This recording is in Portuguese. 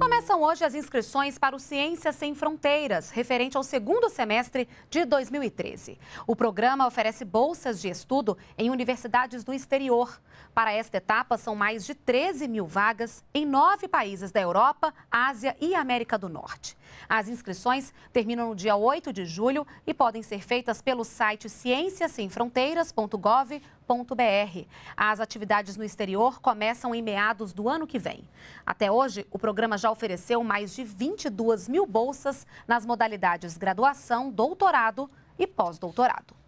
Começam hoje as inscrições para o Ciências Sem Fronteiras, referente ao segundo semestre de 2013. O programa oferece bolsas de estudo em universidades do exterior. Para esta etapa, são mais de 13 mil vagas em nove países da Europa, Ásia e América do Norte. As inscrições terminam no dia 8 de julho e podem ser feitas pelo site cienciasemfronteiras.gov.br. As atividades no exterior começam em meados do ano que vem. Até hoje, o programa já ofereceu mais de 22 mil bolsas nas modalidades graduação, doutorado e pós-doutorado.